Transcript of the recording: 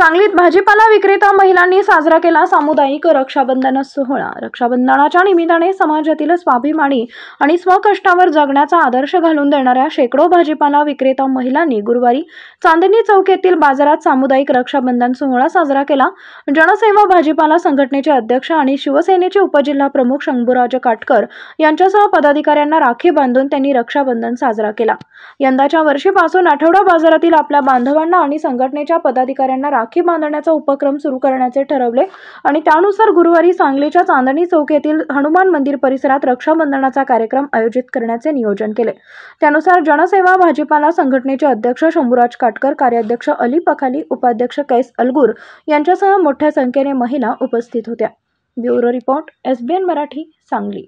सांगलीत भाजीपाला विक्रेता महिलांनी साजरा केला सामुदायिक रक्षाबंधन सोहळा रक्षाबंधनाच्या निमित्ताने समाजातील स्वाभिमानी आणि स्वकष्टावर जगण्याचा आदर्श घालून देणाऱ्या शेकडो भाजीपाला विक्रेता महिलांनी गुरुवारी चांदणी चौक येथील बाजारात सामुदायिक रक्षाबंधन सोहळा साजरा केला जनसेवा भाजीपाला संघटनेचे अध्यक्ष आणि शिवसेनेचे उपजिल्हा प्रमुख शंभूराज काटकर यांच्यासह पदाधिकाऱ्यांना राखी बांधून त्यांनी रक्षाबंधन साजरा केला यंदाच्या वर्षीपासून आठवडा बाजारातील आपल्या बांधवांना आणि संघटनेच्या पदाधिकाऱ्यांना राखी राखी बांधण्याचा उपक्रम सुरू करण्याचे ठरवले आणि त्यानुसार गुरुवारी सांगलीच्या चांदणी चौक येथील हनुमान मंदिर परिसरात रक्षाबंधनाचा कार्यक्रम आयोजित करण्याचे नियोजन केले त्यानुसार जनसेवा भाजीपाला संघटनेचे अध्यक्ष शंभूराज काटकर कार्याध्यक्ष अली पखाली उपाध्यक्ष कैस अलगुर यांच्यासह मोठ्या संख्येने महिला उपस्थित होत्या bureau report SBN Marathi Sangli